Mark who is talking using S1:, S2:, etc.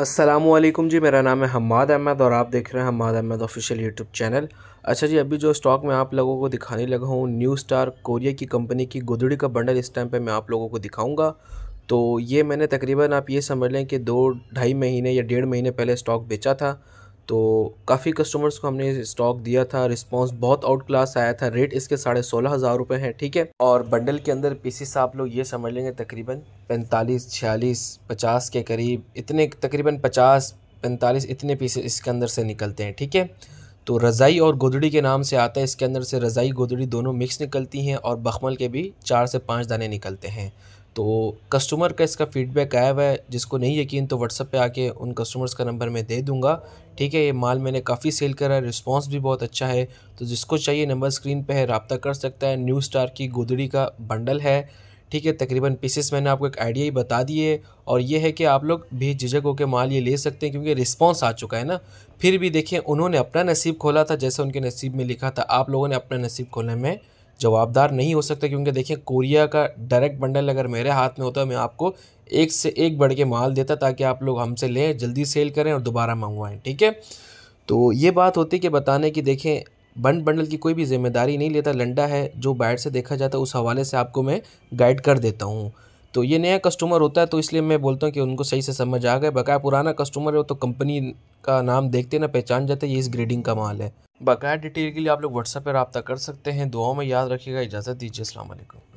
S1: असलम जी मेरा नाम है हमाद अहमद और आप देख रहे हैं Hammad Ahmed official YouTube channel अच्छा जी अभी जो स्टॉक मैं आप लोगों को दिखाने लगा हूँ न्यू स्टार कोरिया की कंपनी की गुदड़ी का बंडल इस टाइम पे मैं आप लोगों को दिखाऊंगा तो ये मैंने तकरीबन आप ये समझ लें कि दो ढाई महीने या डेढ़ महीने पहले स्टॉक बेचा था तो काफ़ी कस्टमर्स को हमने स्टॉक दिया था रिस्पांस बहुत आउट क्लास आया था रेट इसके साढ़े सोलह हज़ार रुपये हैं ठीक है और बंडल के अंदर पीसीस आप लोग ये समझ लेंगे तकरीबन पैंतालीस छियालीस पचास के करीब इतने तकरीबन पचास पैंतालीस इतने पीसेस इसके अंदर से निकलते हैं ठीक है तो रज़ाई और गोदड़ी के नाम से आता है इसके अंदर से रज़ाई गोदड़ी दोनों मिक्स निकलती हैं और बखमल के भी चार से पाँच दाने निकलते हैं तो कस्टमर का इसका फीडबैक आया हुआ है जिसको नहीं यकीन तो व्हाट्सअप पे आके उन कस्टमर्स का नंबर मैं दे दूंगा ठीक है ये माल मैंने काफ़ी सेल करा है रिस्पॉन्स भी बहुत अच्छा है तो जिसको चाहिए नंबर स्क्रीन पे है रबता कर सकता है न्यू स्टार की गोदड़ी का बंडल है ठीक है तकरीबन पीसेस मैंने आपको एक आइडिया ही बता दिए और ये है कि आप लोग भी झिझक होकर माल ये ले सकते हैं क्योंकि रिस्पॉन्स आ चुका है ना फिर भी देखिए उन्होंने अपना नसीब खोला था जैसे उनके नसीब में लिखा था आप लोगों ने अपना नसीब खोलने में जवाबदार नहीं हो सकते क्योंकि देखिए कोरिया का डायरेक्ट बंडल अगर मेरे हाथ में होता मैं आपको एक से एक बढ़ के माल देता ताकि आप लोग हमसे लें जल्दी सेल करें और दोबारा मंगवाएँ ठीक है तो ये बात होती कि बताने की देखें बंड बंडल की कोई भी जिम्मेदारी नहीं लेता लंडा है जो बैट से देखा जाता है उस हवाले से आपको मैं गाइड कर देता हूँ तो ये नया कस्टमर होता है तो इसलिए मैं बोलता हूँ कि उनको सही से समझ आ गए बकाया पुराना कस्टमर हो तो कंपनी का नाम देखते ना पहचान जाते ये इस ग्रेडिंग का माल है बकाया डिटेल के लिए आप लोग व्हाट्सएप पर रबता कर सकते हैं दुआओं में याद रखिएगा इजाज़त दीजिए असल